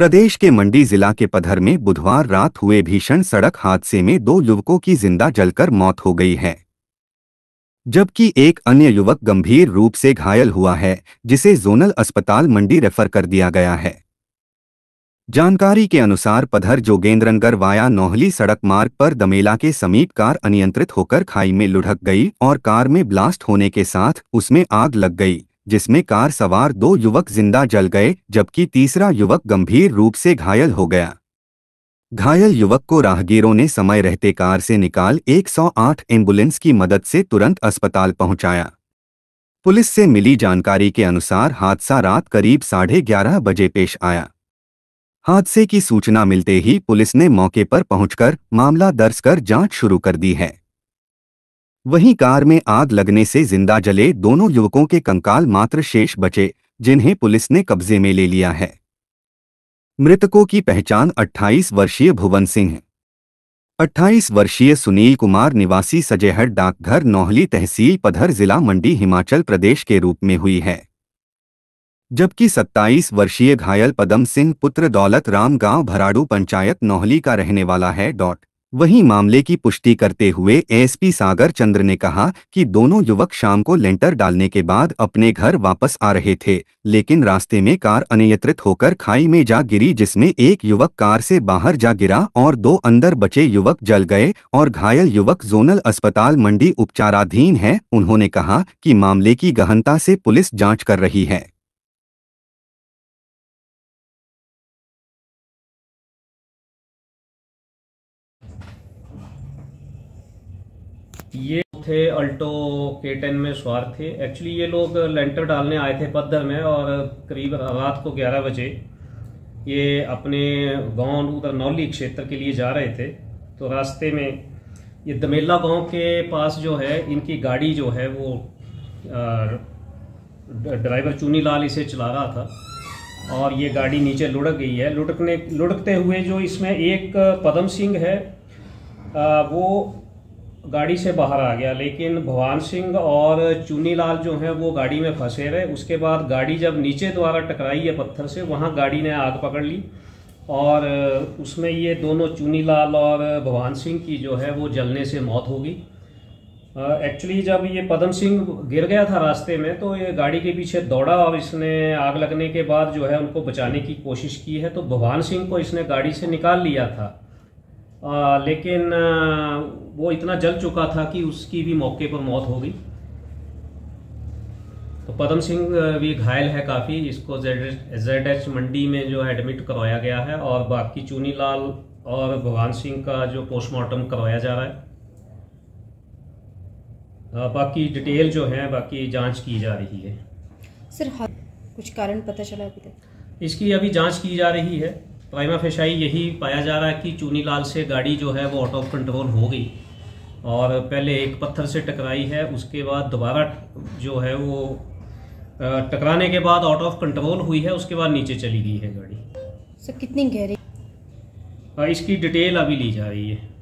प्रदेश के मंडी जिला के पधर में बुधवार रात हुए भीषण सड़क हादसे में दो युवकों की जिंदा जलकर मौत हो गई है जबकि एक अन्य युवक गंभीर रूप से घायल हुआ है जिसे जोनल अस्पताल मंडी रेफर कर दिया गया है जानकारी के अनुसार पधर जोगेंद्रनगर वाया नोहली सड़क मार्ग पर दमेला के समीप कार अनियंत्रित होकर खाई में लुढ़क गई और कार में ब्लास्ट होने के साथ उसमें आग लग गई जिसमें कार सवार दो युवक जिंदा जल गए जबकि तीसरा युवक गंभीर रूप से घायल हो गया घायल युवक को राहगीरों ने समय रहते कार से निकाल 108 एम्बुलेंस की मदद से तुरंत अस्पताल पहुंचाया पुलिस से मिली जानकारी के अनुसार हादसा रात करीब साढ़े ग्यारह बजे पेश आया हादसे की सूचना मिलते ही पुलिस ने मौके पर पहुंचकर मामला दर्ज कर जांच शुरू कर दी है वहीं कार में आग लगने से जिंदा जले दोनों युवकों के कंकाल मात्र शेष बचे जिन्हें पुलिस ने कब्जे में ले लिया है मृतकों की पहचान 28 वर्षीय भुवन सिंह 28 वर्षीय सुनील कुमार निवासी सजेहट डाकघर नौहली तहसील पधर जिला मंडी हिमाचल प्रदेश के रूप में हुई है जबकि 27 वर्षीय घायल पदम सिंह पुत्र दौलत राम गांव भराड़ू पंचायत नौहली का रहने वाला है डॉट वहीं मामले की पुष्टि करते हुए एसपी सागर चंद्र ने कहा कि दोनों युवक शाम को लेंटर डालने के बाद अपने घर वापस आ रहे थे लेकिन रास्ते में कार अनियंत्रित होकर खाई में जा गिरी जिसमें एक युवक कार से बाहर जा गिरा और दो अंदर बचे युवक जल गए और घायल युवक जोनल अस्पताल मंडी उपचाराधीन है उन्होंने कहा की मामले की गहनता ऐसी पुलिस जाँच कर रही है ये थे अल्टो के टेन में स्वार थे एक्चुअली ये लोग लेंटर डालने आए थे पद्धर में और करीब रात को 11 बजे ये अपने गांव उधर नौली क्षेत्र के लिए जा रहे थे तो रास्ते में ये दमेला गांव के पास जो है इनकी गाड़ी जो है वो ड्राइवर चूनी लाल इसे चला रहा था और ये गाड़ी नीचे लुढ़क गई है लुढ़कने लुढ़कते हुए जो इसमें एक पदम सिंह है आ, वो गाड़ी से बाहर आ गया लेकिन भवान सिंह और चुनीलाल जो हैं वो गाड़ी में फंसे रहे उसके बाद गाड़ी जब नीचे द्वारा टकराई है पत्थर से वहाँ गाड़ी ने आग पकड़ ली और उसमें ये दोनों चूनीलाल और भवान सिंह की जो है वो जलने से मौत होगी एक्चुअली जब ये पदम सिंह गिर गया था रास्ते में तो ये गाड़ी के पीछे दौड़ा और इसने आग लगने के बाद जो है उनको बचाने की कोशिश की है तो भवान सिंह को इसने गाड़ी से निकाल लिया था आ, लेकिन आ, वो इतना जल चुका था कि उसकी भी मौके पर मौत हो गई तो पदम सिंह भी घायल है काफ़ी इसको जेड जेड एच मंडी में जो एडमिट करवाया गया है और बाकी चूनी लाल और भगवान सिंह का जो पोस्टमार्टम करवाया जा रहा है बाकी डिटेल जो है बाकी जांच की जा रही है सर हाँ, कुछ कारण पता चला अभी तक इसकी अभी जांच की जा रही है प्राइमा फेशाई यही पाया जा रहा है कि चूनी लाल से गाड़ी जो है वो आउट ऑफ कंट्रोल हो गई और पहले एक पत्थर से टकराई है उसके बाद दोबारा जो है वो टकराने के बाद आउट ऑफ कंट्रोल हुई है उसके बाद नीचे चली गई है गाड़ी सर कितनी गहरी इसकी डिटेल अभी ली जा रही है